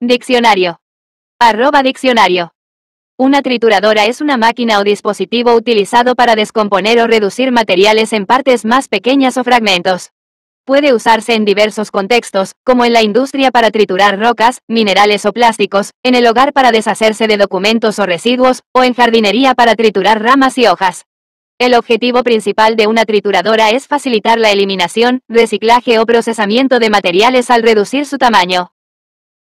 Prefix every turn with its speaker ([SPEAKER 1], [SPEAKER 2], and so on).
[SPEAKER 1] Diccionario. Arroba diccionario. Una trituradora es una máquina o dispositivo utilizado para descomponer o reducir materiales en partes más pequeñas o fragmentos. Puede usarse en diversos contextos, como en la industria para triturar rocas, minerales o plásticos, en el hogar para deshacerse de documentos o residuos, o en jardinería para triturar ramas y hojas. El objetivo principal de una trituradora es facilitar la eliminación, reciclaje o procesamiento de materiales al reducir su tamaño.